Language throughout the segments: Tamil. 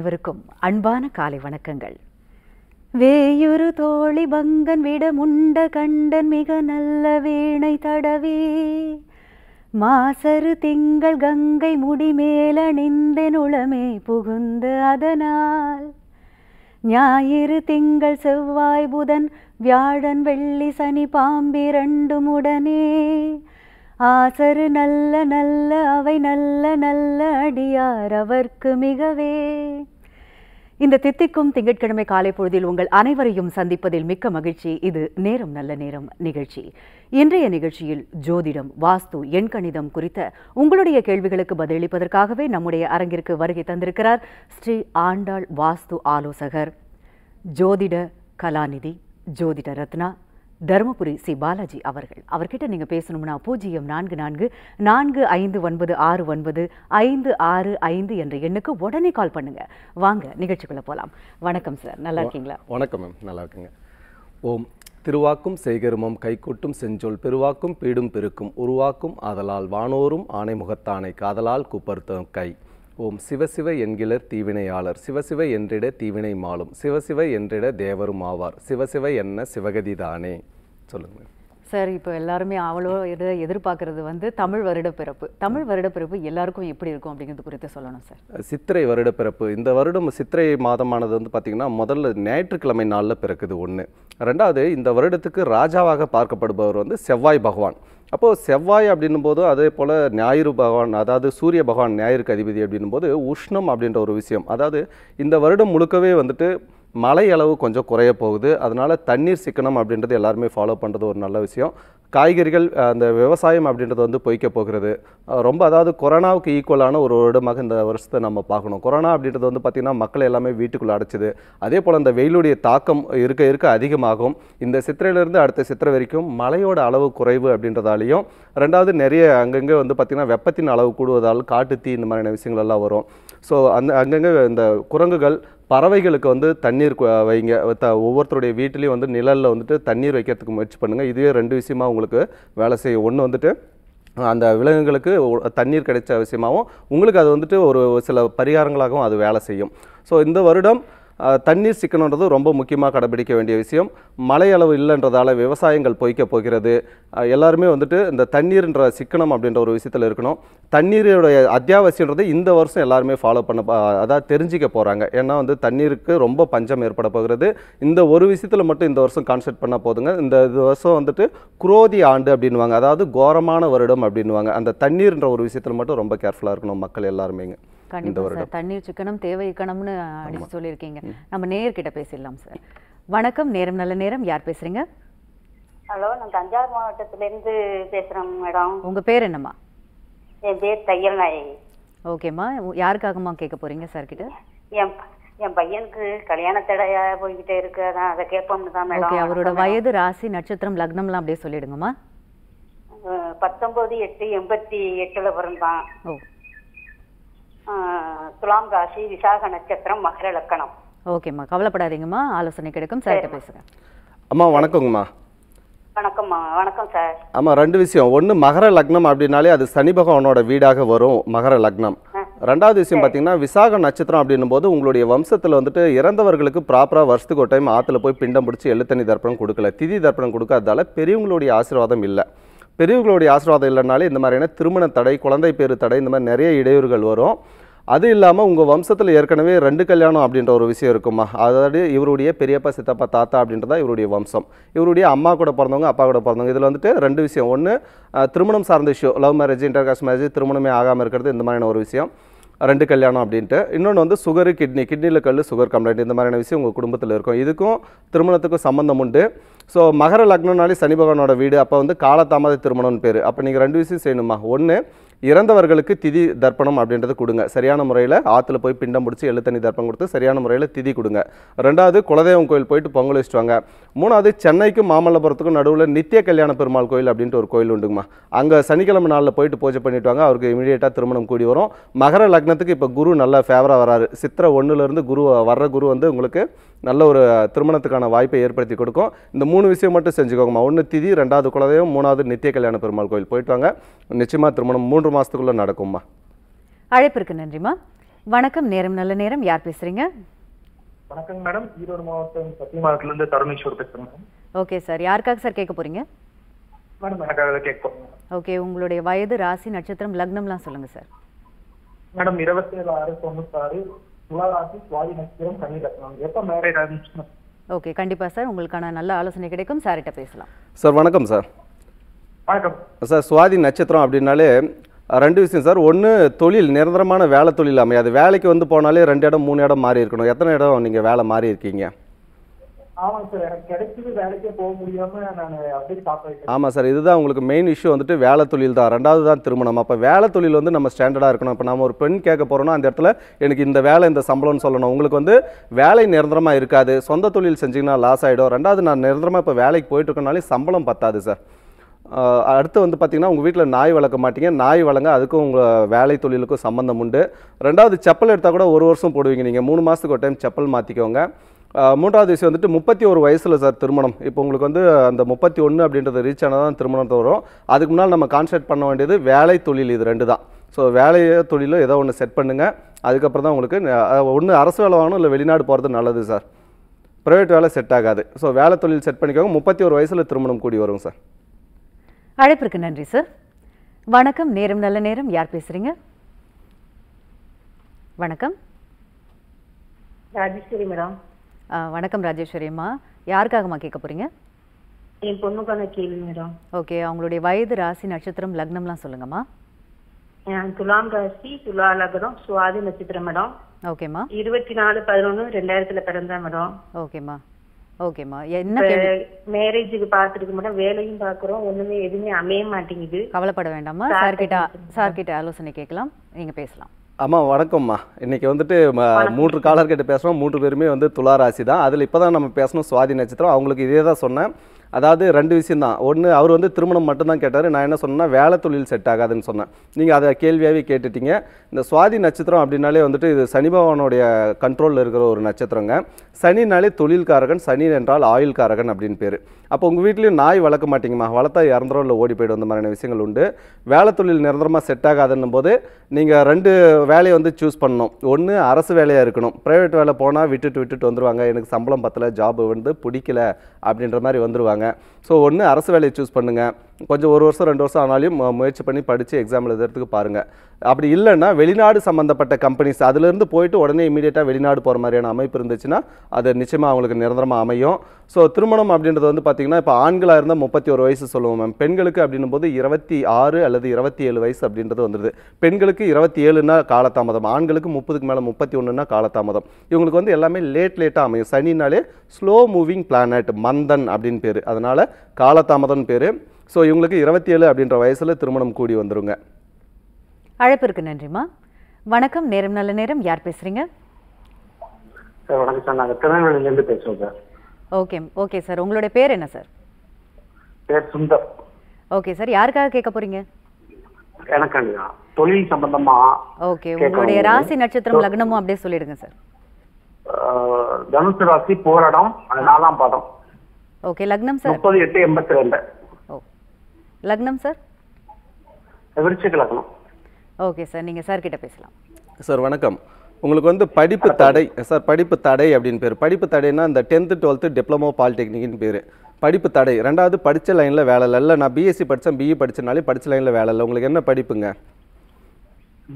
இவருக்கும் அன்பான காலை வணக்கங்கள் வேயுரு தோழி பங்கன் விட முண்ட கண்டன் மிக நல்ல வீணை தடவி மாசரு திங்கள் கங்கை முடி முடிமேலணிந்தென் உளமே புகுந்து அதனால் ஞாயிறு திங்கள் செவ்வாய் புதன் வியாழன் வெள்ளி சனி பாம்பிரண்டும் உடனே ஆசரு நல்ல நல்ல அவை நல்ல நல்ல அடியார் அவர்க்கு மிகவே இந்த தித்திக்கும் திங்கட்கிழமை காலை பொழுதில் உங்கள் அனைவரையும் சந்திப்பதில் மிக்க மகிழ்ச்சி இது நேரம் நல்ல நேரம் நிகழ்ச்சி இன்றைய நிகழ்ச்சியில் ஜோதிடம் வாஸ்து எண்கணிதம் குறித்த உங்களுடைய கேள்விகளுக்கு பதிலளிப்பதற்காகவே நம்முடைய அரங்கிற்கு வருகை தந்திருக்கிறார் ஸ்ரீ ஆண்டாள் வாஸ்து ஆலோசகர் ஜோதிட கலாநிதி ஜோதிட ரத்னா தருமபுரி சி பாலாஜி அவர்கள் அவர்கிட்ட நீங்கள் பேசணும்னா பூஜ்ஜியம் நான்கு நான்கு நான்கு ஐந்து ஒன்பது ஆறு ஒன்பது ஐந்து ஆறு ஐந்து என்ற எண்ணுக்கு உடனே கால் பண்ணுங்க வாங்க நிகழ்ச்சிக்குள்ள போகலாம் வணக்கம் சார் நல்லா இருக்கீங்களா வணக்கம் மேம் நல்லா இருக்குங்க ஓம் திருவாக்கும் சேகருமம் கைகூட்டும் செஞ்சொல் பெருவாக்கும் பீடும் பெருக்கும் உருவாக்கும் ஆதலால் வானோரும் ஆணை முகத்தானை காதலால் குப்பர்த்தம் கை ஓம் சிவசிவ என்கிலர் தீவினையாளர் சிவசிவ என்றிட தீவினை மாலும் சிவசிவ என்றிட தேவரும் ஆவார் சிவசிவ என்ன சிவகதிதானே சொல்லுங்கள் சார் இப்போ எல்லாருமே அவ்வளோ எதிர்பார்க்கறது வந்து தமிழ் வருடப்பிறப்பு தமிழ் வருடப்பிறப்பு எல்லாருக்கும் எப்படி இருக்கும் அப்படிங்கிறது குறித்து சொல்லணும் சார் சித்திரை வருடப்பிறப்பு இந்த வருடம் சித்திரை மாதமானது வந்து பார்த்திங்கன்னா முதல்ல ஞாயிற்றுக்கிழமை நாளில் பிறக்குது ஒன்று ரெண்டாவது இந்த வருடத்துக்கு ராஜாவாக பார்க்கப்படுபவர் வந்து செவ்வாய் பகவான் அப்போது செவ்வாய் அப்படின்னும் போது அதே போல் ஞாயிறு பகவான் அதாவது சூரிய பகவான் ஞாயிறுக்கு அதிபதி அப்படின்னும் போது உஷ்ணம் அப்படின்ற ஒரு விஷயம் அதாவது இந்த வருடம் முழுக்கவே வந்துட்டு மழை அளவு கொஞ்சம் குறைய போகுது அதனால் தண்ணீர் சிக்கனம் அப்படின்றது எல்லாருமே ஃபாலோ பண்ணுறது ஒரு நல்ல விஷயம் காய்கறிகள் அந்த விவசாயம் அப்படின்றது வந்து பொய்க்க போகிறது ரொம்ப அதாவது கொரோனாவுக்கு ஈக்குவலான ஒரு வருடமாக இந்த வருஷத்தை நம்ம பார்க்கணும் கொரோனா அப்படின்றது வந்து பார்த்திங்கன்னா மக்கள் எல்லாமே வீட்டுக்குள்ளே அடைச்சிது அதே போல் அந்த வெயிலுடைய தாக்கம் இருக்க இருக்க அதிகமாகும் இந்த சித்திரையிலேருந்து அடுத்த சித்திரை வரைக்கும் மழையோட அளவு குறைவு அப்படின்றதாலையும் ரெண்டாவது நிறைய அங்கங்கே வந்து பார்த்திங்கன்னா வெப்பத்தின் அளவு கூடுவதால் காட்டு தீ இந்த மாதிரியான விஷயங்கள் எல்லாம் வரும் ஸோ அந்த அங்கங்கே இந்த குரங்குகள் பறவைகளுக்கு வந்து தண்ணீர் வைங்க ஒவ்வொருத்தருடைய வீட்லேயும் வந்து நிழலில் வந்துட்டு தண்ணீர் வைக்கிறதுக்கு முயற்சி பண்ணுங்கள் இதுவே ரெண்டு விஷயமாக உங்களுக்கு வேலை செய்யும் ஒன்று வந்துட்டு அந்த விலங்குகளுக்கு தண்ணீர் கிடைச்ச விஷயமாகவும் உங்களுக்கு அது வந்துட்டு ஒரு சில பரிகாரங்களாகவும் அது வேலை செய்யும் ஸோ இந்த வருடம் தண்ணீர் சிக்கனன்றது ரொம்ப முக்கியமாக கடைபிடிக்க வேண்டிய விஷயம் மழை அளவு இல்லைன்றதால விவசாயங்கள் பொய்க்க போகிறது எல்லாருமே வந்துட்டு இந்த தண்ணீர்ன்ற சிக்கனம் அப்படின்ற ஒரு விஷயத்தில் இருக்கணும் தண்ணீருடைய அத்தியாவசியன்றது இந்த வருஷம் எல்லாருமே ஃபாலோ பண்ண அதாவது தெரிஞ்சிக்க போகிறாங்க ஏன்னா வந்து தண்ணீருக்கு ரொம்ப பஞ்சம் ஏற்பட போகிறது இந்த ஒரு விஷயத்தில் மட்டும் இந்த வருஷம் கான்செப்ட் பண்ண போதுங்க இந்த இது வருஷம் வந்துட்டு குரோதி ஆண்டு அப்படின்வாங்க அதாவது கோரமான வருடம் அப்படின்வாங்க அந்த தண்ணீர்ன்ற ஒரு விஷயத்தில் மட்டும் ரொம்ப கேர்ஃபுல்லாக இருக்கணும் மக்கள் எல்லாருமேங்க கண்டிப்பாக சார் தண்ணீர் சிக்கனம் தேவை இக்கணம்னு அடிச்சு சொல்லியிருக்கீங்க நம்ம நேர்கிட்ட பேசிடலாம் சார் வணக்கம் நேரம் நல்ல நேரம் யார் பேசுறீங்க ஹலோ நான் தஞ்சாவூர் மாவட்டத்திலேருந்து பேசுகிறேன் மேடம் உங்கள் பேர் என்னம்மா என் பேர் தையல் நாயகி ஓகேம்மா யாருக்காகம்மா கேட்க போகிறீங்க சார் கிட்ட என் என் பையனுக்கு கல்யாணத்தடையாக போய்கிட்டே இருக்கு அதான் அதை கேட்போம்னு தான் மேடம் அவரோட வயது ராசி நட்சத்திரம் லக்னம்லாம் அப்படியே சொல்லிடுங்கம்மா பத்தொம்போது எட்டு எண்பத்தி எட்டுல பிறந்தான் துலாம் ராசி விசாக நட்சத்திரம் மகர லக்கணம் ஓகேம்மா கவலைப்படாதீங்கம்மா ஆலோசனை கிடைக்கும் சார் பேசுங்க அம்மா வணக்கங்கம்மா வணக்கம்மா வணக்கம் சார் ஆமாம் ரெண்டு விஷயம் ஒன்று மகர லக்னம் அப்படின்னாலே அது சனி பகவானோட வீடாக வரும் மகர லக்னம் ரெண்டாவது விஷயம் பார்த்தீங்கன்னா விசாக நட்சத்திரம் அப்படின்னும் போது உங்களுடைய வம்சத்தில் வந்துட்டு இறந்தவர்களுக்கு ப்ராப்பராக வருஷத்துக்கு ஒரு டைம் ஆற்றுல போய் பிண்டம் பிடிச்சி எழுத்தணி தர்ப்பணம் கொடுக்கல திதி தர்ப்பணம் கொடுக்காததால பெரியவங்களுடைய ஆசீர்வாதம் இல்லை பெரியவர்களுடைய ஆசீர்வாதம் இல்லைனாலே இந்த மாதிரியான திருமண தடை குழந்தை பேரு தடை இந்த மாதிரி நிறைய இடையூறுகள் வரும் அது இல்லாமல் உங்கள் வம்சத்தில் ஏற்கனவே ரெண்டு கல்யாணம் அப்படின்ற ஒரு விஷயம் இருக்குமா அதாவது இவருடைய பெரியப்பா சித்தப்பா தாத்தா அப்படின்றதா இவருடைய வம்சம் இவருடைய அம்மா கூட பிறந்தவங்க அப்பா கூட பிறந்தவங்க இதில் வந்துட்டு ரெண்டு விஷயம் ஒன்று திருமணம் சார்ந்த issue love marriage intercaste marriage திருமணமே ஆகாமல் இருக்கிறது இந்த மாதிரியான ஒரு விஷயம் ரெண்டு கல்யாணம் அப்படின்ட்டு இன்னொன்று வந்து சுகரு கிட்னி கிட்னியில் கல் சுகர் கம்ப்ளைண்ட் இந்த மாதிரியான விஷயம் உங்கள் குடும்பத்தில் இருக்கும் இதுக்கும் திருமணத்துக்கும் சம்மந்தம் உண்டு ஸோ மகர லக்னம்னாலே சனி பகவானோட வீடு அப்போ வந்து காலதாமத திருமணம்னு பேர் அப்போ நீங்கள் ரெண்டு விஷயம் செய்யணுமா ஒன்று இறந்தவர்களுக்கு திதி தர்ப்பணம் அப்படின்றது கொடுங்க சரியான முறையில் ஆற்றுல போய் பிண்டம் பிடிச்சி எழுத்தணி தர்ப்பணம் கொடுத்து சரியான முறையில் திதி கொடுங்க ரெண்டாவது குலதெய்வம் கோயில் போயிட்டு பொங்கல் வச்சுட்டு மூணாவது சென்னைக்கும் மாமல்லபுரத்துக்கும் நடுவில் நித்திய கல்யாண பெருமாள் கோயில் அப்படின்ட்டு ஒரு கோயில் உண்டுங்கம்மா அங்கே சனிக்கிழமை நாளில் போயிட்டு பூஜை பண்ணிவிட்டு வாங்க அவருக்கு இமீடியட்டாக திருமணம் கூடி வரும் மகர லக்னத்துக்கு இப்போ குரு நல்லா ஃபேவராக வராரு சித்திரை ஒன்றுலேருந்து குரு வர்ற குரு வந்து உங்களுக்கு நல்ல ஒரு திருமணத்துக்கான வாய்ப்பை ஏற்படுத்தி கொடுக்கும் இந்த மூணு விஷயம் மட்டும் செஞ்சுக்கோங்கம்மா ஒன்று திதி ரெண்டாவது குலதெய்வம் மூணாவது நித்திய கல்யாண பெருமாள் கோயில் போயிட்டு வாங்க நிச்சயமாக திருமணம் மூன்று மாதத்துக்குள்ளே நடக்கும்மா அழைப்பிற்கு நன்றிம்மா வணக்கம் நேரம் நல்ல நேரம் யார் பேசுறீங்க வணக்கம் மேடம் ஈரோடு மாவட்டம் சத்தியமாவட்டத்துல மாவட்டத்திலிருந்து தருணேஸ்வர் பேசுறேன் ஓகே சார் யாருக்காக சார் கேட்க போறீங்க மேடம் எனக்காக கேட்க போறேன் ஓகே உங்களுடைய வயது ராசி நட்சத்திரம் லக்னம்லாம் சொல்லுங்க சார் மேடம் இருபத்தி ஏழு ஆறு தொண்ணூத்தாறு துளாராசி சுவாதி நட்சத்திரம் கனி ரத்னம் எப்ப மேரேஜ் ஆகும் ஓகே கண்டிப்பா சார் உங்களுக்கான நல்ல ஆலோசனை கிடைக்கும் சார்கிட்ட பேசலாம் சார் வணக்கம் சார் வணக்கம் சார் சுவாதி நட்சத்திரம் அப்படின்னாலே ரெண்டு விஷயம் சார் ஒன்று தொழில் நிரந்தரமான வேலை தொழில் அமையாது வேலைக்கு வந்து போனாலே ரெண்டு இடம் மூணு இடம் மாறி இருக்கணும் எத்தனை இடம் நீங்கள் வேலை மாறி இருக்கீங்க ஆமாங்க சார் எனக்கு கிடைச்சது வேலைக்கே போக முடியாம நான் அப்படியே சார் இதுதான் உங்களுக்கு மெயின் இஷ்யூ வந்துட்டு வேலை தொழில் தான் ரெண்டாவது தான் திருமணம் அப்போ வேலை தொழில் வந்து நம்ம ஸ்டாண்டர்டாக இருக்கணும் இப்போ நம்ம ஒரு பெண் கேட்க போறோம்னா அந்த இடத்துல எனக்கு இந்த வேலை இந்த சம்பளம்னு சொல்லணும் உங்களுக்கு வந்து வேலை நிரந்தரமாக இருக்காது சொந்த தொழில் செஞ்சீங்கன்னா லாஸ் ஆகிடும் ரெண்டாவது நான் நிரந்தரமாக இப்போ வேலைக்கு போயிட்டு இருக்கனாலே சம்பளம் பத்தாது சார் அடுத்து வந்து பார்த்திங்கன்னா உங்கள் வீட்டில் நாய் வளர்க்க மாட்டீங்க நாய் வளங்க அதுக்கும் உங்கள் வேலை தொழிலுக்கும் சம்மந்தம் உண்டு ரெண்டாவது செப்பல் எடுத்தால் கூட ஒரு வருஷம் போடுவீங்க நீங்கள் மூணு மாதத்துக்கு ஒரு டைம் செப்பல் மாற்றிக்கோங்க மூன்றாவது விஷயம் வந்துட்டு முப்பத்தி ஒரு வயசில் சார் திருமணம் இப்போ உங்களுக்கு வந்து அந்த முப்பத்தி ஒன்று அப்படின்றத ரீச் ஆனால் தான் திருமணம் வரும் அதுக்கு முன்னால் நம்ம கான்சென்ட் பண்ண வேண்டியது வேலை தொழில் இது ரெண்டு தான் ஸோ வேலையோ தொழிலோ ஏதோ ஒன்று செட் பண்ணுங்கள் அதுக்கப்புறம் தான் உங்களுக்கு ஒன்று அரசு வேலை வாங்கணும் இல்லை வெளிநாடு போகிறது நல்லது சார் ப்ரைவேட் வேலை செட் ஆகாது ஸோ வேலை தொழில் செட் பண்ணிக்கோங்க முப்பத்தி ஒரு வயசில் திருமணம் கூடி வரும் சார் அழைப்பிற்கு நன்றி சார் வணக்கம் நேரம் நல்ல நேரம் யார் பேசுகிறீங்க வணக்கம் ராஜேஸ்வரி மேடம் வணக்கம் ராஜேஸ்வரி அம்மா யாருக்காகம்மா கேட்க போறீங்க என் பொண்ணுக்கான கேள்வி மேடம் ஓகே அவங்களுடைய வயது ராசி நட்சத்திரம் லக்னம்லாம் சொல்லுங்கம்மா துலாம் ராசி துலா லக்னம் சுவாதி நட்சத்திரம் மேடம் ஓகேம்மா இருபத்தி நாலு பதினொன்று ரெண்டாயிரத்துல பிறந்தேன் மேடம் ஓகேம்மா ஓகேம்மா என்ன மேரேஜுக்கு பார்த்துருக்கு மேடம் வேலையும் பார்க்குறோம் ஒன்றுமே எதுவுமே அமைய மாட்டேங்குது கவலைப்பட வேண்டாமா சார்கிட்ட சார்கிட்ட ஆலோசனை கேட்கலாம் நீங்கள் பேசலாம் அம்மா வணக்கம்மா இன்னைக்கு வந்துட்டு மூன்று காலர்கிட்ட பேசுகிறோம் மூன்று பேருமே வந்து துளாராசி ராசி தான் அதில் இப்போ தான் நம்ம பேசணும் சுவாதி நட்சத்திரம் அவங்களுக்கு இதே தான் சொன்னேன் அதாவது ரெண்டு விஷயம் தான் ஒன்று அவர் வந்து திருமணம் மட்டும்தான் கேட்டார் நான் என்ன சொன்னேன்னா வேலை தொழில் செட் ஆகாதுன்னு சொன்னேன் நீங்கள் அதை கேள்வியாகவே கேட்டுட்டீங்க இந்த சுவாதி நட்சத்திரம் அப்படின்னாலே வந்துட்டு இது சனி பகவானுடைய கண்ட்ரோலில் இருக்கிற ஒரு நட்சத்திரங்க சனினாலே தொழில்காரகன் சனி என்றால் ஆயுள்காரகன் அப்படின்னு பேர் அப்போ உங்கள் வீட்லேயும் நாய் வளர்க்க மாட்டிங்கம்மா வளர்த்தா இறந்துரும் இல்லை ஓடி போய்டும் அந்த மாதிரியான விஷயங்கள் உண்டு வேலை தொழில் நிரந்தரமாக செட் ஆகாதுன்னும் போது நீங்கள் ரெண்டு வேலையை வந்து சூஸ் பண்ணணும் ஒன்று அரசு வேலையாக இருக்கணும் ப்ரைவேட் வேலை போனால் விட்டுட்டு விட்டுட்டு வந்துடுவாங்க எனக்கு சம்பளம் பத்தலை ஜாப் வந்து பிடிக்கல அப்படின்ற மாதிரி வந்துடுவாங்க ஸோ ஒன்று அரசு வேலையை சூஸ் பண்ணுங்கள் கொஞ்சம் ஒரு வருஷம் ரெண்டு வருஷம் ஆனாலும் முயற்சி பண்ணி படித்து எக்ஸாம் எழுதுறதுக்கு பாருங்கள் அப்படி இல்லைன்னா வெளிநாடு சம்மந்தப்பட்ட கம்பெனிஸ் அதுலேருந்து போயிட்டு உடனே இமீடியட்டாக வெளிநாடு போகிற மாதிரியான அமைப்பு இருந்துச்சுன்னா அது நிச்சயமாக அவங்களுக்கு நிரந்தரமாக அமையும் ஸோ திருமணம் அப்படின்றது வந்து பார்த்திங்கன்னா இப்போ ஆண்களாக இருந்தால் முப்பத்தி ஒரு வயசு சொல்லுவோம் மேம் பெண்களுக்கு அப்படின்னும் போது இருபத்தி ஆறு அல்லது இருபத்தி ஏழு வயசு அப்படின்றது வந்துடுது பெண்களுக்கு இருபத்தி ஏழுனா காலதாமதம் ஆண்களுக்கு முப்பதுக்கு மேலே முப்பத்தி ஒன்றுனா காலதாமதம் இவங்களுக்கு வந்து எல்லாமே லேட் லேட்டாக அமையும் சனினாலே ஸ்லோ மூவிங் பிளானட் மந்தன் அப்படின்னு பேர் அதனால் காலதாமதம்னு பேர் ஸோ இவங்களுக்கு இருபத்தி ஏழு அப்படின்ற வயசில் திருமணம் கூடி வந்துருங்க அழைப்பிற்கு நன்றிம்மா வணக்கம் நேரம் நல்ல நேரம் யார் பேசுறீங்க சார் வணக்கம் சார் நாங்கள் திருநெல்வேலியிலேருந்து பேசுவோம் சார் ஓகே ஓகே சார் உங்களுடைய பேர் என்ன சார் பேர் சுந்தர் ஓகே சார் யாருக்காக கேட்க போறீங்க எனக்கு தொழில் சம்பந்தமா ஓகே உங்களுடைய ராசி நட்சத்திரம் லக்னமும் அப்படியே சொல்லிடுங்க சார் தனுசு ராசி போராடம் நாலாம் பாதம் ஓகே லக்னம் சார் முப்பது எட்டு எண்பத்தி ரெண்டு லக்னம் சார் விருச்சிக லக்னம் ஓகே சார் நீங்கள் சார் கிட்ட பேசலாம் சார் வணக்கம் உங்களுக்கு வந்து படிப்பு தடை சார் படிப்பு தடை அப்படின்னு பேர் படிப்பு தடைனா இந்த டென்த்து டுவெல்த்து டிப்ளமோ பாலிடெக்னிக்னு பேர் படிப்பு தடை ரெண்டாவது படித்த லைனில் வேலை இல்லை நான் பிஎஸ்சி படித்தேன் பிஇ e படித்தனாலே படித்த லைனில் வேலை இல்லை உங்களுக்கு என்ன படிப்புங்க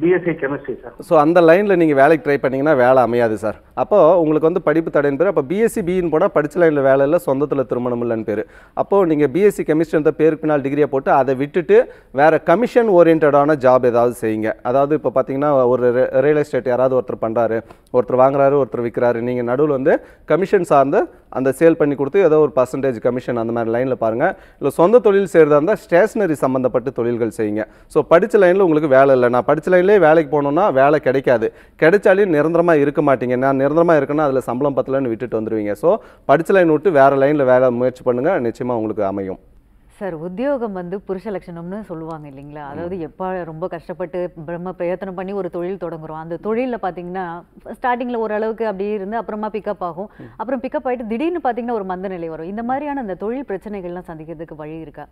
பிஎஸ்சி கெமிஸ்ட்ரி சார் ஸோ அந்த லைனில் நீங்கள் வேலைக்கு ட்ரை பண்ணிங்கன்னா வேலை அமையாது சார் அப்போது உங்களுக்கு வந்து படிப்பு தடையின் பேர் அப்போ பிஎஸ்சி பிஇன்னு போனால் படித்த லைனில் வேலை இல்லை சொந்தத்தில் திருமணம் இல்லைன்னு பேர் அப்போது நீங்கள் பிஎஸ்சி கெமிஸ்ட்ரி அந்த பேருக்கு பின்னால் டிகிரியை போட்டு அதை விட்டுட்டு வேறு கமிஷன் ஓரியன்டான ஜாப் ஏதாவது செய்யுங்க அதாவது இப்போ பார்த்தீங்கன்னா ஒரு ரியல் எஸ்டேட் யாராவது ஒருத்தர் பண்ணுறாரு ஒருத்தர் வாங்குறாரு ஒருத்தர் விற்கிறாரு நீங்கள் நடுவில் வந்து கமிஷன் சார்ந்த அந்த சேல் பண்ணி கொடுத்து ஏதோ ஒரு பர்சன்டேஜ் கமிஷன் அந்த மாதிரி லைனில் பாருங்கள் இல்லை சொந்த தொழில் செய்கிறதா இருந்தால் ஸ்டேஷ்னரி சம்மந்தப்பட்ட தொழில்கள் செய்யுங்க ஸோ படித்த லைனில் உங்களுக்கு வேலை இல்லை நான் படித்த லைன்லேயே வேலைக்கு போகணுன்னா வேலை கிடைக்காது கிடைச்சாலையும் நிரந்தரமாக இருக்க மாட்டீங்க நான் நிரந்தரமாக இருக்கேன்னா அதில் சம்பளம் பத்தலன்னு விட்டுட்டு வந்துடுவீங்க ஸோ படித்த லைன் விட்டு வேறு லைனில் வேலை முயற்சி பண்ணுங்கள் நிச்சயமாக உங்களுக்கு அமையும் சார் உத்தியோகம் வந்து புருஷ லட்சணம்னு சொல்லுவாங்க இல்லைங்களா அதாவது எப்போ ரொம்ப கஷ்டப்பட்டு பிரம்ம பிரயத்தனம் பண்ணி ஒரு தொழில் தொடங்குறோம் அந்த தொழிலில் பார்த்தீங்கன்னா ஸ்டார்டிங்கில் ஓரளவுக்கு அப்படியே இருந்து அப்புறமா பிக்கப் ஆகும் அப்புறம் பிக்கப் ஆகிட்டு திடீர்னு பார்த்தீங்கன்னா ஒரு மந்த நிலை வரும் இந்த மாதிரியான அந்த தொழில் பிரச்சனைகள்லாம் சந்திக்கிறதுக்கு வழி இருக்கா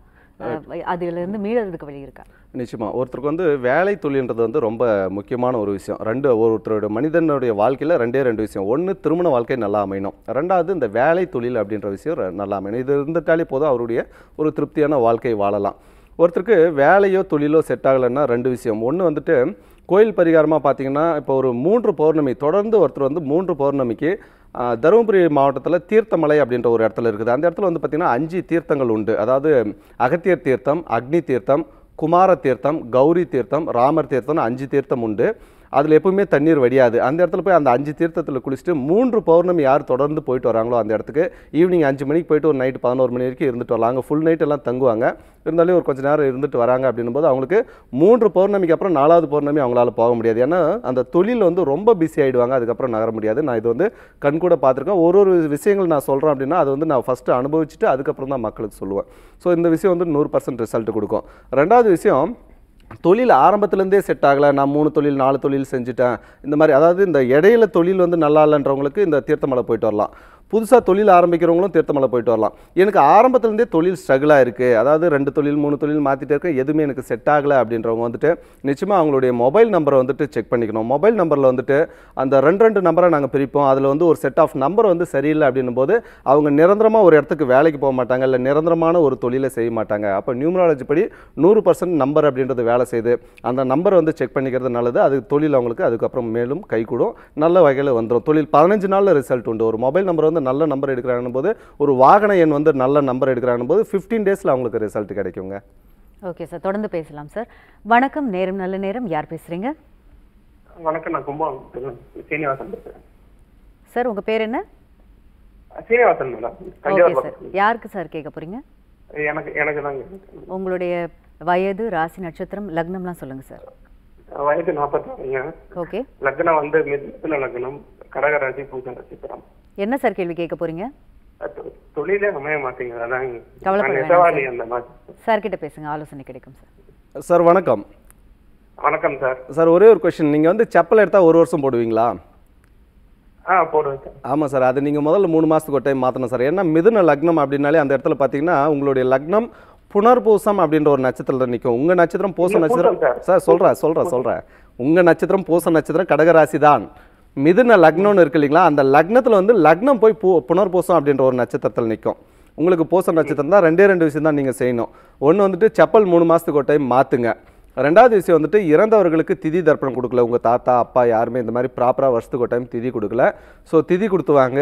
அதிலிருந்து மீளறதுக்கு வழி இருக்கா நிச்சயமாக ஒருத்தருக்கு வந்து வேலை தொழில்ன்றது வந்து ரொம்ப முக்கியமான ஒரு விஷயம் ரெண்டு ஒருத்தருடைய மனிதனுடைய வாழ்க்கையில் ரெண்டே ரெண்டு விஷயம் ஒன்று திருமண வாழ்க்கை நல்லா அமையணும் ரெண்டாவது இந்த வேலை தொழில் அப்படின்ற விஷயம் நல்லா அமையணும் இது இருந்துட்டாலே போதும் அவருடைய ஒரு திருப்தியான வாழ்க்கை வாழலாம் ஒருத்தருக்கு வேலையோ தொழிலோ செட் ஆகலைன்னா ரெண்டு விஷயம் ஒன்று வந்துட்டு கோயில் பரிகாரமாக பார்த்தீங்கன்னா இப்போ ஒரு மூன்று பௌர்ணமி தொடர்ந்து ஒருத்தர் வந்து மூன்று பௌர்ணமிக்கு தருமபுரி மாவட்டத்தில் தீர்த்தமலை அப்படின்ற ஒரு இடத்துல இருக்குது அந்த இடத்துல வந்து பார்த்திங்கன்னா அஞ்சு தீர்த்தங்கள் உண்டு அதாவது அகத்தியர் தீர்த்தம் அக்னி தீர்த்தம் குமார தீர்த்தம் கௌரி தீர்த்தம் ராமர் தீர்த்தம்னு அஞ்சு தீர்த்தம் உண்டு அதில் எப்பவுமே தண்ணீர் வடியாது அந்த இடத்துல போய் அந்த அஞ்சு தீர்த்தத்தில் குளிச்சுட்டு மூன்று பௌர்ணமி யார் தொடர்ந்து போயிட்டு வராங்களோ அந்த இடத்துக்கு ஈவினிங் அஞ்சு மணிக்கு போயிட்டு ஒரு நைட்டு பதினோரு மணி வரைக்கும் இருந்துட்டு வரலாம் அங்கே ஃபுல் நைட் எல்லாம் தங்குவாங்க இருந்தாலும் ஒரு கொஞ்சம் நேரம் இருந்துட்டு வராங்க அப்படின்னும் போது அவங்களுக்கு மூன்று பௌர்ணமிக்கு அப்புறம் நாலாவது பௌர்ணமி அவங்களால போக முடியாது ஏன்னா அந்த தொழில் வந்து ரொம்ப பிஸி ஆகிடுவாங்க அதுக்கப்புறம் நகர முடியாது நான் இது வந்து கண்கூட பார்த்துருக்கேன் ஒரு ஒரு விஷயங்கள் நான் சொல்கிறேன் அப்படின்னா அது வந்து நான் ஃபஸ்ட்டு அனுபவிச்சுட்டு அதுக்கப்புறம் தான் மக்களுக்கு சொல்லுவேன் ஸோ இந்த விஷயம் வந்து நூறு பர்சன்ட் ரிசல்ட் கொடுக்கும் ரெண்டாவது விஷயம் தொழில் ஆரம்பத்துலேருந்தே செட் ஆகலை நான் மூணு தொழில் நாலு தொழில் செஞ்சுட்டேன் இந்த மாதிரி அதாவது இந்த இடையில தொழில் வந்து நல்லா இல்லைன்றவங்களுக்கு இந்த தீர்த்தமலை போயிட்டு வரலாம் புதுசாக தொழில் ஆரம்பிக்கிறவங்களும் தீர்த்தமலை போயிட்டு வரலாம் எனக்கு ஆரம்பத்துலேருந்தே தொழில் ஸ்ட்ரகிளாக இருக்குது அதாவது ரெண்டு தொழில் மூணு தொழில் மாற்றிட்டு இருக்கேன் எதுவுமே எனக்கு செட் ஆகலை அப்படின்றவங்க வந்துட்டு நிச்சயமாக அவங்களுடைய மொபைல் நம்பரை வந்துட்டு செக் பண்ணிக்கணும் மொபைல் நம்பரில் வந்துட்டு அந்த ரெண்டு ரெண்டு நம்பரை நாங்கள் பிரிப்போம் அதில் வந்து ஒரு செட் ஆஃப் நம்பர் வந்து சரியில்லை அப்படின்னும் போது அவங்க நிரந்தரமாக ஒரு இடத்துக்கு வேலைக்கு போக மாட்டாங்க இல்லை நிரந்தரமான ஒரு தொழிலை செய்ய மாட்டாங்க அப்போ நியூமராலஜி படி நூறு பர்சன்ட் நம்பர் அப்படின்றது வேலை செய்யுது அந்த நம்பரை வந்து செக் பண்ணிக்கிறது நல்லது அது தொழில் அவங்களுக்கு அதுக்கப்புறம் மேலும் கூடும் நல்ல வகையில் வந்துடும் தொழில் பதினஞ்சு நாளில் ரிசல்ட் உண்டு ஒரு மொபைல் நம்பர் வந்து வந்து நல்ல நம்பர் எடுக்கிறாங்கன்னு போது ஒரு வாகன எண் வந்து நல்ல நம்பர் எடுக்கிறாங்கன்னு போது ஃபிஃப்டீன் டேஸில் அவங்களுக்கு ரிசல்ட் கிடைக்குங்க ஓகே சார் தொடர்ந்து பேசலாம் சார் வணக்கம் நேரம் நல்ல நேரம் யார் பேசுறீங்க வணக்கம் நான் கும்பகோணம் சீனிவாசன் சார் உங்க பேர் என்ன சீனிவாசன் மேடம் ஓகே சார் யாருக்கு சார் கேட்க போறீங்க எனக்கு எனக்கு உங்களுடைய வயது ராசி நட்சத்திரம் லக்னம்லாம் சொல்லுங்க சார் வயது நாற்பத்தி ஓகே லக்னம் வந்து மிதுன லக்னம் நட்சத்திரம் என்ன சார் கேள்வி கேட்க போறீங்க சார் கிட்ட பேசுங்க ஆலோசனை கிடைக்கும் சார் சார் வணக்கம் வணக்கம் சார் சார் ஒரே ஒரு கொஸ்டின் நீங்க வந்து செப்பல் எடுத்தா ஒரு வருஷம் போடுவீங்களா ஆ ஆமாம் சார் அது நீங்கள் முதல்ல மூணு மாதத்துக்கு ஒரு டைம் மாற்றணும் சார் ஏன்னா மிதுன லக்னம் அப்படின்னாலே அந்த இடத்துல பார்த்தீங்கன்னா உங்களுடைய லக்னம் புனர்பூசம் அப்படின்ற ஒரு நட்சத்திரத்தில் நிற்கும் உங்கள் நட்சத்திரம் பூச நட்சத்திரம் சார் சொல்கிறேன் சொல்கிறேன் சொல்கிறேன் உங்கள் நட்சத்திரம் பூச நட்சத்திரம் கடகராசி தான் மிதுன லக்னம்னு இருக்கு இல்லைங்களா அந்த லக்னத்தில் வந்து லக்னம் போய் பூ புனர்பூசம் அப்படின்ற ஒரு நட்சத்திரத்தில் நிற்கும் உங்களுக்கு பூச நட்சத்திரம் தான் ரெண்டே ரெண்டு விஷயம் தான் நீங்கள் செய்யணும் ஒன்று வந்துட்டு செப்பல் மூணு மாதத்துக்கு ஒரு டைம் மாற்றுங்க ரெண்டாவது விஷயம் வந்துட்டு இறந்தவர்களுக்கு திதி தர்ப்பணம் கொடுக்கல உங்கள் தாத்தா அப்பா யாருமே இந்த மாதிரி ப்ராப்பராக வருஷத்துக்கு ஒரு டைம் திதி கொடுக்கல ஸோ திதி கொடுத்துவாங்க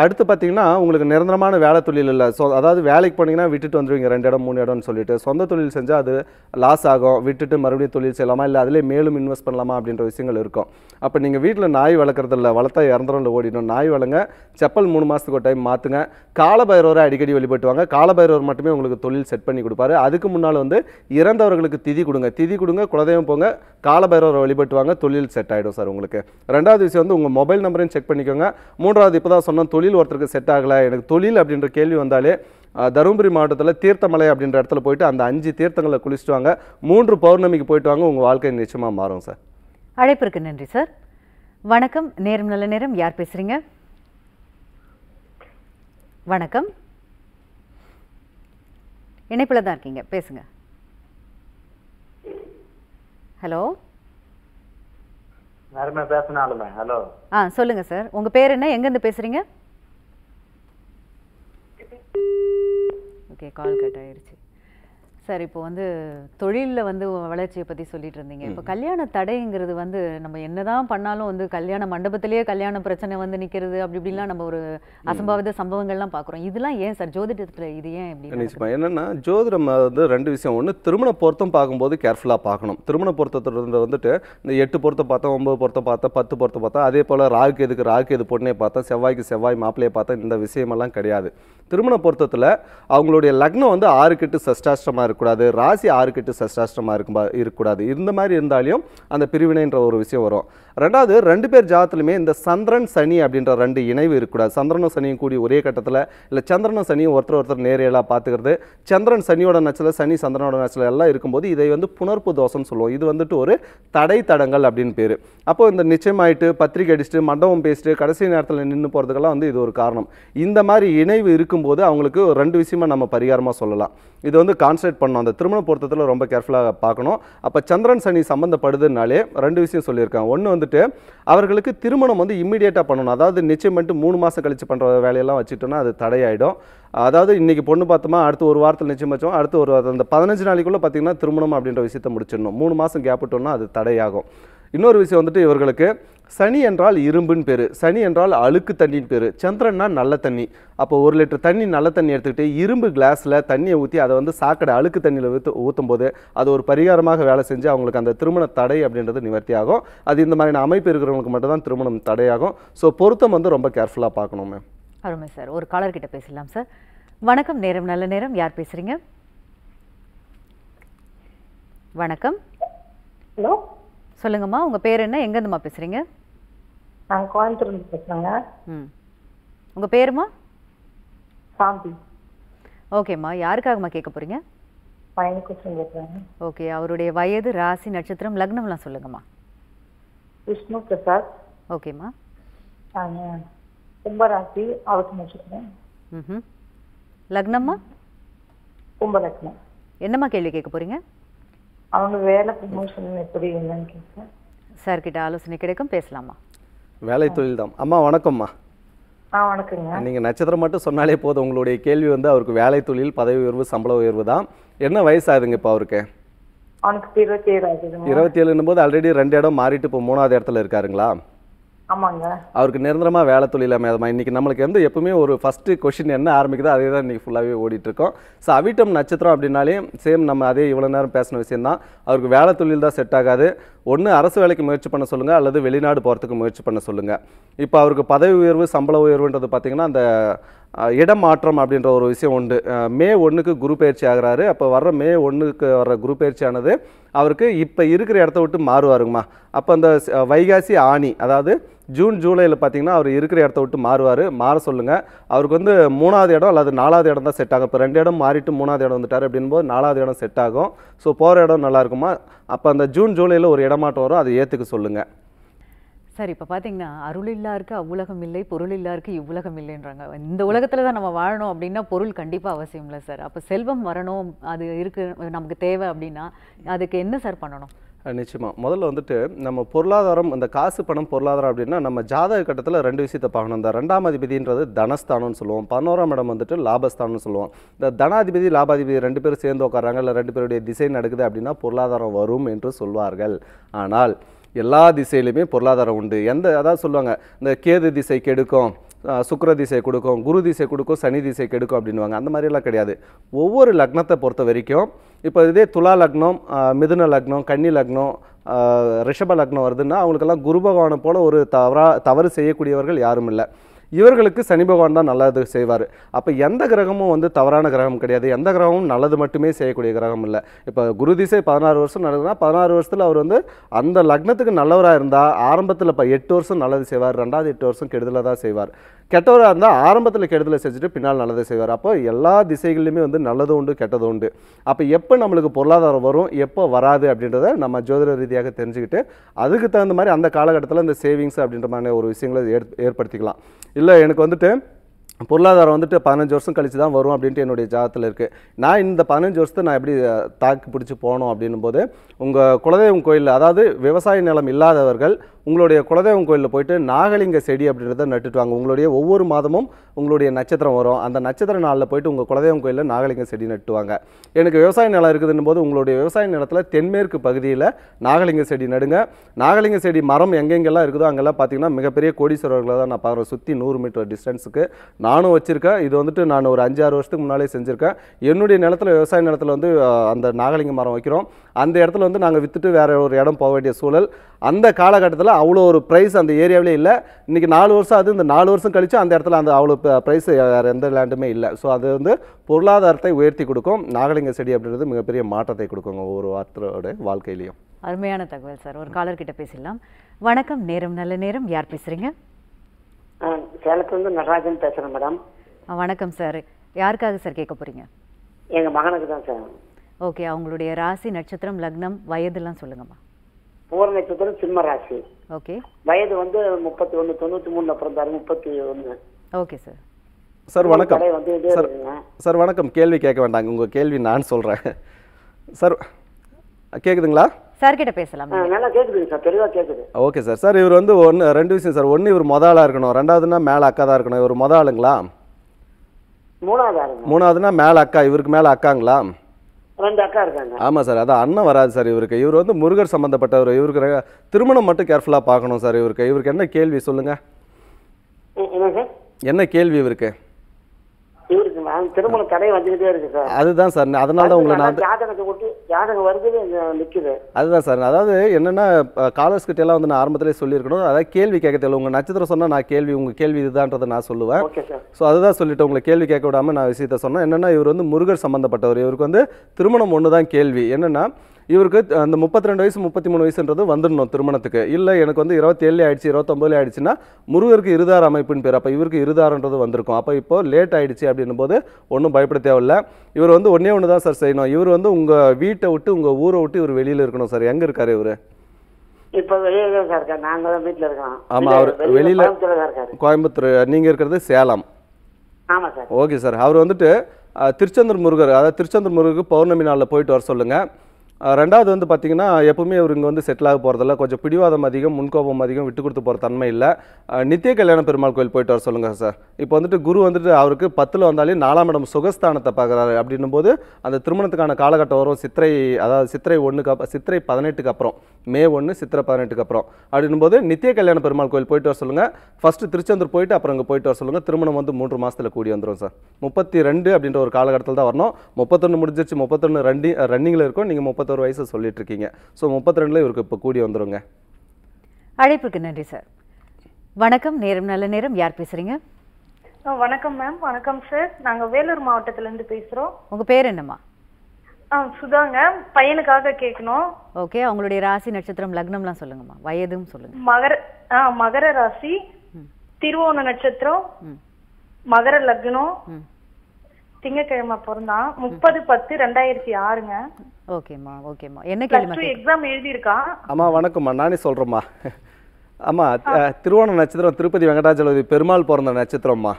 அடுத்து பார்த்தீங்கன்னா உங்களுக்கு நிரந்தரமான வேலை தொழில் இல்லை ஸோ அதாவது வேலைக்கு போனீங்கன்னா விட்டுட்டு வந்துடுவீங்க ரெண்டு இடம் மூணு இடம்னு சொல்லிட்டு சொந்த தொழில் செஞ்சால் அது லாஸ் ஆகும் விட்டுட்டு மறுபடியும் தொழில் செய்யலாமா இல்லை அதிலே மேலும் இன்வெஸ்ட் பண்ணலாமா அப்படின்ற விஷயங்கள் இருக்கும் அப்போ நீங்கள் வீட்டில் நாய் வளர்க்குறது இல்லை வளர்த்தா இறந்துடும் இல்லை ஓடிடும் நாய் வளங்க செப்பல் மூணு மாதத்துக்கு ஒரு டைம் மாற்றுங்க காலபைரவரை அடிக்கடி வழிபட்டுவாங்க காலபைரவர் மட்டுமே உங்களுக்கு தொழில் செட் பண்ணி கொடுப்பாரு அதுக்கு முன்னால் வந்து இறந்தவர்களுக்கு திதி கொடுங்க திதி கொடுங்க குலதெய்வம் போங்க காலபைரவரை வழிபட்டுவாங்க தொழில் செட் ஆகிடும் சார் உங்களுக்கு ரெண்டாவது விஷயம் வந்து உங்கள் மொபைல் நம்பரையும் செக் பண்ணிக்கோங்க மூன்றாவது இப்போ தான் சொன்ன சம்மந்தம் தொழில் ஒருத்தருக்கு செட் ஆகலை எனக்கு தொழில் அப்படின்ற கேள்வி வந்தாலே தருமபுரி மாவட்டத்தில் தீர்த்தமலை அப்படின்ற இடத்துல போயிட்டு அந்த அஞ்சு தீர்த்தங்களை குளிச்சுட்டு வாங்க மூன்று பௌர்ணமிக்கு போயிட்டு வாங்க உங்கள் வாழ்க்கை நிச்சயமாக மாறும் சார் அழைப்பிற்கு நன்றி சார் வணக்கம் நேரம் நல்ல நேரம் யார் பேசுகிறீங்க வணக்கம் இணைப்பில் தான் இருக்கீங்க பேசுங்க ஹலோ நறுமை பேசினாலுமே ஹலோ ஆ சொல்லுங்க சார் உங்க பேர் என்ன எங்க இருந்து பேசுறீங்க ஓகே கால் கட் ஆயிருச்சு சார் இப்போ வந்து தொழிலில் வந்து வளர்ச்சியை பற்றி சொல்லிட்டு இருந்தீங்க இப்போ கல்யாண தடைங்கிறது வந்து நம்ம என்னதான் பண்ணாலும் வந்து கல்யாண மண்டபத்திலேயே கல்யாண பிரச்சனை வந்து நிற்கிறது அப்படி இப்படிலாம் நம்ம ஒரு அசம்பாவித சம்பவங்கள்லாம் பார்க்குறோம் இதெல்லாம் ஏன் சார் ஜோதிடத்தில் இது ஏன் இப்படி நிச்சயமா என்னென்னா ஜோதிடம் வந்து ரெண்டு விஷயம் ஒன்று திருமண பொருத்தம் பார்க்கும்போது கேர்ஃபுல்லாக பார்க்கணும் திருமண பொருத்தத்தில் வந்துட்டு இந்த எட்டு பொருத்தம் பார்த்தா ஒம்பது பொருத்தம் பார்த்தா பத்து பொருத்தம் பார்த்தா அதே போல் ராகுக்கு எதுக்கு ராகுக்கு எது பொண்ணே பார்த்தா செவ்வாய்க்கு செவ்வாய் மாப்பிள்ளையை பார்த்தா இந்த விஷயமெல்லாம் கிடையாது திருமண பொருத்தத்தில் அவங்களுடைய லக்னம் வந்து ஆறு கெட்டு சஷ்டாஷ்டமாக இருக்கக்கூடாது ராசி ஆறுக்கிட்டு சஷ்டாஷ்டமாக இருக்கும்பா இருக்கக்கூடாது இந்த மாதிரி இருந்தாலையும் அந்த பிரிவினைன்ற ஒரு விஷயம் வரும் ரெண்டாவது ரெண்டு பேர் ஜாதத்துலையுமே இந்த சந்திரன் சனி அப்படின்ற ரெண்டு இணைவு இருக்கக்கூடாது சந்திரனும் சனியும் கூடி ஒரே கட்டத்தில் இல்லை சந்திரனும் சனியும் ஒருத்தர் ஒருத்தர் நேரையெல்லாம் பார்த்துக்கிறது சந்திரன் சனியோட நச்சில் சனி சந்திரனோட நச்சில் எல்லாம் இருக்கும்போது இதை வந்து புணர்ப்பு தோஷம்னு சொல்லுவோம் இது வந்துட்டு ஒரு தடை தடங்கள் அப்படின்னு பேர் அப்போ இந்த நிச்சயமாயிட்டு பத்திரிக்கை அடிச்சுட்டு மண்டபம் பேசிட்டு கடைசி நேரத்தில் நின்று போகிறதுக்கெல்லாம் வந்து இது ஒரு காரணம் இந்த மாதிரி இணைவு இருக்கும்போது அவங்களுக்கு ரெண்டு விஷயமா நம்ம பரிகாரமாக சொல்லலாம் இது வந்து கான்சன்ட்ரேட் பண்ணணும் அந்த திருமண பொருத்தத்தில் ரொம்ப கேர்ஃபுல்லாக பார்க்கணும் அப்போ சந்திரன் சனி சம்மந்தப்படுதுனாலே ரெண்டு விஷயம் சொல்லியிருக்கேன் ஒன்று வந்துட்டு அவர்களுக்கு திருமணம் வந்து இம்மிடியேட்டாக பண்ணணும் அதாவது நிச்சயம் பண்ணிட்டு மூணு மாதம் கழித்து பண்ணுற வேலையெல்லாம் வச்சுட்டோன்னா அது தடையாயிடும் அதாவது இன்னைக்கு பொண்ணு பார்த்தோமா அடுத்து ஒரு வாரத்தில் நிச்சயம் வச்சோம் அடுத்து ஒரு அந்த பதினஞ்சு நாளைக்குள்ளே பார்த்தீங்கன்னா திருமணம் அப்படின்ற விஷயத்தை முடிச்சிடணும் மூணு மாதம் கேப் விட்டோன்னா அது தடையாகும் இன்னொரு விஷயம் வந்துட்டு இவர்களுக்கு சனி என்றால் இரும்புன்னு பேர் சனி என்றால் அழுக்கு தண்ணின்னு பேர் சந்திரன்னா நல்ல தண்ணி அப்போ ஒரு லிட்டர் தண்ணி நல்ல தண்ணி எடுத்துக்கிட்டு இரும்பு கிளாஸில் தண்ணியை ஊற்றி அதை வந்து சாக்கடை அழுக்கு தண்ணியில் ஊற்று ஊற்றும் போது அது ஒரு பரிகாரமாக வேலை செஞ்சு அவங்களுக்கு அந்த திருமண தடை அப்படின்றது நிவர்த்தி ஆகும் அது இந்த மாதிரியான அமைப்பு இருக்கிறவங்களுக்கு மட்டும்தான் திருமணம் தடையாகும் ஸோ பொருத்தம் வந்து ரொம்ப கேர்ஃபுல்லாக பார்க்கணும் மேம் அருமை சார் ஒரு காலர்கிட்ட பேசலாம் சார் வணக்கம் நேரம் நல்ல நேரம் யார் பேசுகிறீங்க வணக்கம் ஹலோ சொல்லுங்கம்மா உங்க பேர் என்ன எங்கேருந்துமா பேசுறீங்க நான் கோயம்புத்தூர்லேருந்து பேசுகிறேங்க ம் உங்க பேருமா சாந்தி ஓகேம்மா யாருக்காகம்மா கேட்க போறீங்க பையனுக்கு கொஸ்டின் ஓகே அவருடைய வயது ராசி நட்சத்திரம் லக்னம்லாம் சொல்லுங்கம்மா விஷ்ணு பிரசாத் ஓகேம்மா கும்பராசி அவருக்கு நட்சத்திரம் ம் லக்னம்மா கும்பலக்னம் என்னம்மா கேள்வி கேட்க போறீங்க அவங்க வேலை ப்ரமோஷன் எப்படி என்னன்னு கேட்பேன் சார் கிட்ட ஆலோசனை கிடைக்கும் பேசலாமா வேலை தொழில் தான் அம்மா வணக்கம்மா ஆ வணக்கங்க நீங்கள் நட்சத்திரம் மட்டும் சொன்னாலே போதும் உங்களுடைய கேள்வி வந்து அவருக்கு வேலை தொழில் பதவி உயர்வு சம்பள உயர்வு தான் என்ன வயசு ஆகுதுங்க இப்போ அவருக்கு அவனுக்கு இருபத்தி ஏழு இருபத்தி ஏழுன்னு போது ஆல்ரெடி ரெண்டு இடம் மாறிட்டு இப்போ மூணாவது இடத்துல இருக்காருங்களா ஆமாங்க அவருக்கு நிரந்தரமாக வேலை தொழில் இல்லாமல் இன்றைக்கி நம்மளுக்கு வந்து எப்பவுமே ஒரு ஃபர்ஸ்ட் கொஷின் என்ன ஆரம்பிக்குதோ அதே தான் இன்றைக்கி ஃபுல்லாகவே ஓடிட்டுருக்கோம் ஸோ அவிட்டம் நட்சத்திரம் அப்படின்னாலே சேம் நம்ம அதே இவ்வளோ நேரம் பேசின விஷயந்தான் அவருக்கு வேலை தொழில் தான் செட் ஆகாது ஒன்று அரசு வேலைக்கு முயற்சி பண்ண சொல்லுங்கள் அல்லது வெளிநாடு போகிறதுக்கு முயற்சி பண்ண சொல்லுங்கள் இப்போ அவருக்கு பதவி உயர்வு சம்பள உயர்வுன்றது பார்த்திங்கன்னா அந்த இடம் மாற்றம் அப்படின்ற ஒரு விஷயம் உண்டு மே ஒன்றுக்கு குரு பயிற்சி ஆகிறாரு அப்போ வர்ற மே ஒன்றுக்கு வர்ற குரு பயிற்சியானது அவருக்கு இப்போ இருக்கிற இடத்த விட்டு மாறுவாருங்கம்மா அப்போ அந்த வைகாசி ஆணி அதாவது ஜூன் ஜூலையில் பார்த்தீங்கன்னா அவர் இருக்கிற இடத்த விட்டு மாறுவார் மாற சொல்லுங்கள் அவருக்கு வந்து மூணாவது இடம் அல்லது நாலாவது இடம் தான் செட் ஆகும் இப்போ ரெண்டு இடம் மாறிட்டு மூணாவது இடம் வந்துட்டார் அப்படின்போது நாலாவது இடம் செட் ஆகும் ஸோ போகிற இடம் நல்லாயிருக்குமா அப்போ அந்த ஜூன் ஜூலையில் ஒரு இடமாட்டம் வரும் அதை ஏற்றுக்க சொல்லுங்கள் சார் இப்போ பார்த்தீங்கன்னா அருள் இல்லா இருக்குது அவ்வுலகம் இல்லை பொருள் இல்லா இருக்கு இவ்வுலகம் இல்லைன்றாங்க இந்த உலகத்தில் தான் நம்ம வாழணும் அப்படின்னா பொருள் கண்டிப்பாக அவசியம் இல்லை சார் அப்போ செல்வம் வரணும் அது இருக்கு நமக்கு தேவை அப்படின்னா அதுக்கு என்ன சார் பண்ணணும் நிச்சயமாக முதல்ல வந்துட்டு நம்ம பொருளாதாரம் அந்த காசு பணம் பொருளாதாரம் அப்படின்னா நம்ம ஜாதக கட்டத்தில் ரெண்டு விஷயத்தை பார்க்கணும் இந்த ரெண்டாம் அதிபதின்றது தனஸ்தானம்னு சொல்லுவோம் பதினோராம் இடம் வந்துட்டு லாபஸ்தானம்னு சொல்லுவோம் இந்த தனாதிபதி லாபாதிபதி ரெண்டு பேரும் சேர்ந்து உட்காராங்க இல்லை ரெண்டு பேருடைய திசை நடக்குது அப்படின்னா பொருளாதாரம் வரும் என்று சொல்வார்கள் ஆனால் எல்லா திசையிலுமே பொருளாதாரம் உண்டு எந்த அதாவது சொல்லுவாங்க இந்த கேது திசை கெடுக்கும் சுக்கர திசை கொடுக்கும் குரு திசை கொடுக்கும் சனி திசை கெடுக்கும் அப்படின்வாங்க அந்த மாதிரிலாம் கிடையாது ஒவ்வொரு லக்னத்தை பொறுத்த வரைக்கும் இப்போ இதே துலா லக்னம் மிதுன லக்னம் கன்னி லக்னம் ரிஷப லக்னம் வருதுன்னா அவங்களுக்கெல்லாம் குரு பகவானை போல் ஒரு தவறாக தவறு செய்யக்கூடியவர்கள் யாரும் இல்லை இவர்களுக்கு சனி பகவான் தான் நல்லது செய்வார் அப்போ எந்த கிரகமும் வந்து தவறான கிரகம் கிடையாது எந்த கிரகமும் நல்லது மட்டுமே செய்யக்கூடிய கிரகம் இல்லை இப்போ குரு திசை பதினாறு வருஷம் நடக்குதுன்னா பதினாறு வருஷத்தில் அவர் வந்து அந்த லக்னத்துக்கு நல்லவராக இருந்தால் ஆரம்பத்தில் இப்போ எட்டு வருஷம் நல்லது செய்வார் ரெண்டாவது எட்டு வருஷம் கெடுதலாக தான் செய்வார் கெட்டவராக இருந்தால் ஆரம்பத்தில் கெடுதலை செஞ்சுட்டு பின்னால் நல்லதை செய்வார் அப்போ எல்லா திசைகள்லையுமே வந்து நல்லதும் உண்டு கெட்டதும் உண்டு அப்போ எப்போ நம்மளுக்கு பொருளாதாரம் வரும் எப்போ வராது அப்படின்றத நம்ம ஜோதிட ரீதியாக தெரிஞ்சுக்கிட்டு அதுக்கு தகுந்த மாதிரி அந்த காலகட்டத்தில் இந்த சேவிங்ஸ் அப்படின்ற மாதிரி ஒரு விஷயங்களை ஏற்படுத்திக்கலாம் இல்லை எனக்கு வந்துட்டு பொருளாதாரம் வந்துட்டு பதினஞ்சு வருஷம் கழித்து தான் வரும் அப்படின்ட்டு என்னுடைய ஜாதத்தில் இருக்குது நான் இந்த பதினஞ்சு வருஷத்தை நான் எப்படி தாக்கு பிடிச்சி போனோம் அப்படின்னும் போது உங்கள் குலதெய்வம் கோயிலில் அதாவது விவசாய நிலம் இல்லாதவர்கள் உங்களுடைய குலதெய்வம் கோயிலில் போயிட்டு நாகலிங்க செடி அப்படின்றத நட்டுட்டு வாங்க உங்களுடைய ஒவ்வொரு மாதமும் உங்களுடைய நட்சத்திரம் வரும் அந்த நட்சத்திர நாளில் போயிட்டு உங்கள் குலதெய்வம் கோயிலில் நாகலிங்க செடி நட்டுவாங்க எனக்கு விவசாய நிலம் இருக்குதுன்னு போது உங்களுடைய விவசாய நிலத்தில் தென்மேற்கு பகுதியில் நாகலிங்க செடி நடுங்க நாகலிங்க செடி மரம் எங்கெங்கெல்லாம் இருக்குதோ அங்கெல்லாம் பார்த்தீங்கன்னா மிகப்பெரிய கோடீஸ்வரர்களை தான் நான் பார்க்குறேன் சுற்றி நூறு மீட்டர் டிஸ்டன்ஸுக்கு நானும் வச்சுருக்கேன் இது வந்துட்டு நான் ஒரு அஞ்சாறு வருஷத்துக்கு முன்னாலே செஞ்சுருக்கேன் என்னுடைய நிலத்தில் விவசாய நிலத்தில் வந்து அந்த நாகலிங்க மரம் வைக்கிறோம் அந்த இடத்துல வந்து நாங்கள் விற்றுட்டு வேறு ஒரு இடம் போக வேண்டிய சூழல் அந்த காலகட்டத்தில் இல்லை அவ்வளோ ஒரு ப்ரைஸ் அந்த ஏரியாவிலே இல்லை இன்றைக்கி நாலு வருஷம் அது இந்த நாலு வருஷம் கழிச்சு அந்த இடத்துல அந்த அவ்வளோ ப்ரைஸ் வேறு எந்த லேண்டுமே இல்லை ஸோ அது வந்து பொருளாதாரத்தை உயர்த்தி கொடுக்கும் நாகலிங்க செடி அப்படின்றது மிகப்பெரிய மாற்றத்தை கொடுக்குங்க ஒவ்வொரு வார்த்தையோட வாழ்க்கையிலையும் அருமையான தகவல் சார் ஒரு காலர் கிட்ட பேசிடலாம் வணக்கம் நேரம் நல்ல நேரம் யார் பேசுறீங்க சேலத்துலேருந்து நடராஜன் பேசுகிறேன் மேடம் வணக்கம் சார் யாருக்காக சார் கேட்க போறீங்க எங்கள் மகனுக்கு தான் சார் ஓகே அவங்களுடைய ராசி நட்சத்திரம் லக்னம் வயதுலாம் சொல்லுங்கம்மா நட்சத்திரம் சிம்ம ராசி ஓகே வயது வந்து முப்பத்தி ஒன்று தொண்ணூற்றி மூணுல பிறந்தாரு முப்பத்தி ஒன்று ஓகே சார் சார் வணக்கம் சார் சார் வணக்கம் கேள்வி கேட்க வேண்டாங்க உங்கள் கேள்வி நான் சொல்கிறேன் சார் கேட்குதுங்களா சார் கிட்ட பேசலாம் நல்லா கேட்குதுங்க சார் தெளிவா கேட்குது ஓகே சார் சார் இவர் வந்து ஒன்று ரெண்டு விஷயம் சார் ஒன்று இவர் மொத ஆளா இருக்கணும் ரெண்டாவதுன்னா மேலே அக்கா தான் இருக்கணும் இவர் மொத ஆளுங்களா மூணாவது மூணாவதுனா மேலே அக்கா இவருக்கு மேலே அக்காங்களா ரெண்டு இருக்காங்க ஆமாம் சார் அதான் அண்ணன் வராது சார் இவருக்கு இவர் வந்து முருகர் சம்மந்தப்பட்டவர் இவருக்கு திருமணம் மட்டும் கேர்ஃபுல்லாக பார்க்கணும் சார் இவருக்கு இவருக்கு என்ன கேள்வி சொல்லுங்கள் என்ன கேள்வி இவருக்கு அவன் திருமண தடையை வந்துகிட்டே இருக்கு சார் அதுதான் சார் அதனால தான் உங்களை நான் ஜாதகத்தை விட்டு ஜாதகம் வருது நிற்குது அதுதான் சார் அதாவது என்னென்னா காலர்ஸ் கிட்ட வந்து நான் ஆரம்பத்திலே சொல்லியிருக்கணும் அதாவது கேள்வி கேட்க தெரியல உங்கள் நட்சத்திரம் சொன்னால் நான் கேள்வி உங்கள் கேள்வி இதுதான்றதை நான் சொல்லுவேன் ஸோ அதுதான் சொல்லிட்டு உங்களை கேள்வி கேட்க விடாமல் நான் விஷயத்த சொன்னேன் என்னென்னா இவர் வந்து முருகர் சம்மந்தப்பட்டவர் இவருக்கு வந்து திருமணம் ஒன்று தான் கேள்வி என்னென்னா இவருக்கு அந்த முப்பத்தி ரெண்டு வயசு முப்பத்தி மூணு வயசுன்றது வந்துடணும் திருமணத்துக்கு இல்லை எனக்கு வந்து இருபத்தி ஏழு ஆயிடுச்சு இருபத்தொம்பதுல ஆயிடுச்சுன்னா முருகருக்கு இருதார அமைப்புன்னு பேர் அப்போ இவருக்கு இருதாரன்றது வந்திருக்கும் அப்போ இப்போ லேட் ஆயிடுச்சு அப்படின்னும் போது ஒன்றும் பயப்பட தேவையில்ல இவர் வந்து ஒன்றே ஒன்று தான் சார் செய்யணும் இவர் வந்து உங்கள் வீட்டை விட்டு உங்கள் ஊரை விட்டு இவர் வெளியில் இருக்கணும் சார் எங்கே இருக்கார் இவர் இப்போ வெளியில தான் சார் இருக்காரு தான் வீட்டில் இருக்கோம் ஆமாம் அவர் வெளியில் கோயம்புத்தூர் நீங்கள் இருக்கிறது சேலம் ஆமாம் சார் ஓகே சார் அவர் வந்துட்டு திருச்செந்தூர் முருகர் அதாவது திருச்செந்தூர் முருகருக்கு பௌர்ணமி நாளில் போயிட்டு வர சொல்லுங்கள் ரெண்டாவது வந்து பார்த்திங்கன்னா எப்பவுமே அவர் இங்கே வந்து செட்டில் ஆக போகிறதில்ல கொஞ்சம் பிடிவாதம் அதிகம் முன்கோபம் அதிகம் விட்டு கொடுத்து போகிற தன்மை இல்லை நித்திய கல்யாண பெருமாள் கோயில் போயிட்டு வர சொல்லுங்கள் சார் இப்போ வந்துட்டு குரு வந்துட்டு அவருக்கு பத்தில் வந்தாலே நாலாம் இடம் சுகஸ்தானத்தை பார்க்குறாரு அப்படின்னும் போது அந்த திருமணத்துக்கான காலகட்டம் வரும் சித்திரை அதாவது சித்திரை ஒன்றுக்கு சித்திரை பதினெட்டுக்கு அப்புறம் மே ஒன்று சித்திரை பதினெட்டுக்கு அப்புறம் அப்படின்னும் போது நித்திய கல்யாண பெருமாள் கோயில் போயிட்டு வர சொல்லுங்கள் ஃபஸ்ட்டு திருச்செந்தூர் போயிட்டு அப்புறம் இங்கே போயிட்டு வர சொல்லுங்கள் திருமணம் வந்து மூன்று மாதத்தில் கூடி வந்துடும் சார் முப்பத்தி ரெண்டு அப்படின்ற ஒரு காலகட்டத்தில் தான் வரணும் முப்பத்தொன்று முடிஞ்சிச்சு முப்பத்தொன்று ரெண்டு ரன்னிங்கில் இருக்கும் நீங்கள் முப்பத்தொன்று முப்பத்தோரு வயசு இருக்கீங்க ஸோ முப்பத்தி ரெண்டுல இவருக்கு இப்போ கூடி வந்துருங்க அழைப்புக்கு நன்றி சார் வணக்கம் நேரம் நல்ல நேரம் யார் பேசுறீங்க வணக்கம் மேம் வணக்கம் சார் நாங்கள் வேலூர் இருந்து பேசுறோம் உங்க பேர் என்னம்மா ஆ சுதாங்க பையனுக்காக கேட்கணும் ஓகே அவங்களுடைய ராசி நட்சத்திரம் லக்னம்லாம் சொல்லுங்கம்மா வயதும் சொல்லுங்க மகர ஆ மகர ராசி திருவோண நட்சத்திரம் மகர லக்னம் திங்கக்கிழமை பிறந்தான் முப்பது பத்து ரெண்டாயிரத்தி ஆறுங்க ஓகேம்மா ஓகேம்மா என்ன கேள்வி எக்ஸாம் எழுதியிருக்கா அம்மா வணக்கம்மா நானே சொல்கிறேம்மா அம்மா திருவோண நட்சத்திரம் திருப்பதி வெங்கடாச்சலபதி பெருமாள் பிறந்த நட்சத்திரம்மா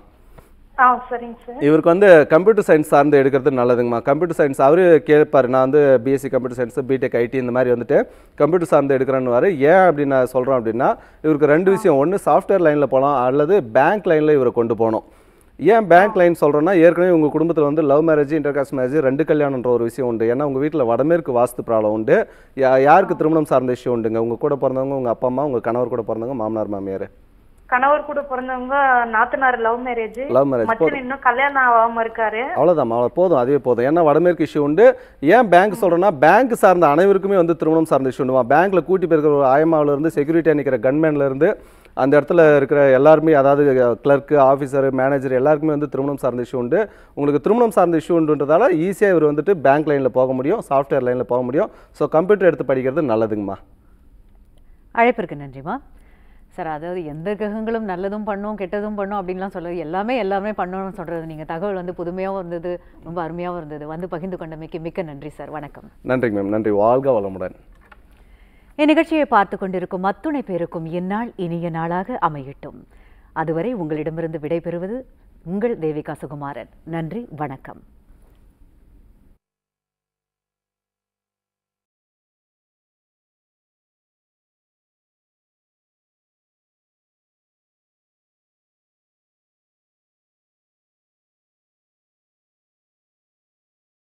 இவருக்கு வந்து கம்ப்யூட்டர் சயின்ஸ் சார்ந்து எடுக்கிறது நல்லதுங்கம்மா கம்ப்யூட்டர் சயின்ஸ் அவர் கேட்பார் நான் வந்து BSc computer science BTech IT இந்த மாதிரி வந்துட்டு கம்ப்யூட்டர் சார்ந்து எடுக்கிறேன்னு வாரு ஏன் அப்படி நான் சொல்கிறோம் அப்படின்னா இவருக்கு ரெண்டு விஷயம் ஒன்று சாஃப்ட்வேர் லைனில் போகலாம் அல்லது பேங்க் லைனில் இவரை கொண்டு போகணும் ஏன் பேங்க் லைன் சொல்கிறேன்னா ஏற்கனவே உங்கள் குடும்பத்தில் வந்து லவ் மேரேஜ் இன்டர்காஸ்ட் மேரேஜ் ரெண்டு கல்யாணன்ற ஒரு விஷயம் உண்டு ஏன்னா உங்கள் வீட்டில் வடமேற்கு வாஸ்து ப்ராப்ளம் உண்டு யாருக்கு திருமணம் சார்ந்த விஷயம் உண்டுங்க உங்கள் கூட பிறந்தவங்க உங்கள் அப்பா அம்மா உங்கள் கணவர் கூட பிறந்தவங்க மாமனார் மாமியார் கணவர் கூட பிறந்தவங்க நாத்தனார் லவ் மேரேஜ் லவ் மேரேஜ் இன்னும் கல்யாணம் ஆகாம இருக்காரு அவ்வளவுதான் அவ்வளவு போதும் அதுவே போதும் ஏன்னா வடமேற்கு இஷ்யூ உண்டு ஏன் பேங்க் சொல்றேன்னா பேங்க் சார்ந்த அனைவருக்குமே வந்து திருமணம் சார்ந்த இஷ்யூ உண்டுமா பேங்க்ல கூட்டி போயிருக்கிற ஒரு ஆயமாவில இருந்து செக்யூரிட்டி நிக்கிற கன்மேன்ல இருந்து அந்த இடத்துல இருக்கிற எல்லாருமே அதாவது கிளர்க்கு ஆஃபீஸர் மேனேஜர் எல்லாருக்குமே வந்து திருமணம் சார்ந்த இஷ்யூ உண்டு உங்களுக்கு திருமணம் சார்ந்த உண்டுன்றதால ஈஸியாக இவர் வந்துட்டு பேங்க் லைனில் போக முடியும் சாஃப்ட்வேர் லைனில் போக முடியும் ஸோ கம்ப்யூட்டர் எடுத்து படிக்கிறது நல்லதுங்கம்மா அழைப்பிற்கு நன்றிம்மா சார் அதாவது எந்த கிரகங்களும் நல்லதும் பண்ணும் கெட்டதும் பண்ணும் அப்படின்லாம் சொல்கிறது எல்லாமே எல்லாமே பண்ணணும்னு சொல்கிறது நீங்கள் தகவல் வந்து புதுமையாகவும் இருந்தது ரொம்ப அருமையாகவும் இருந்தது வந்து பகிர்ந்து கொண்டமைக்கு மிக்க நன்றி சார் வணக்கம் நன்றி மேம் நன்றி வாழ்க வளமுடன் இந்நிகழ்ச்சியை பார்த்து கொண்டிருக்கும் அத்துணை பேருக்கும் இந்நாள் இனிய நாளாக அமையட்டும் அதுவரை உங்களிடமிருந்து விடைபெறுவது உங்கள் தேவிகா சுகுமாரன் நன்றி வணக்கம்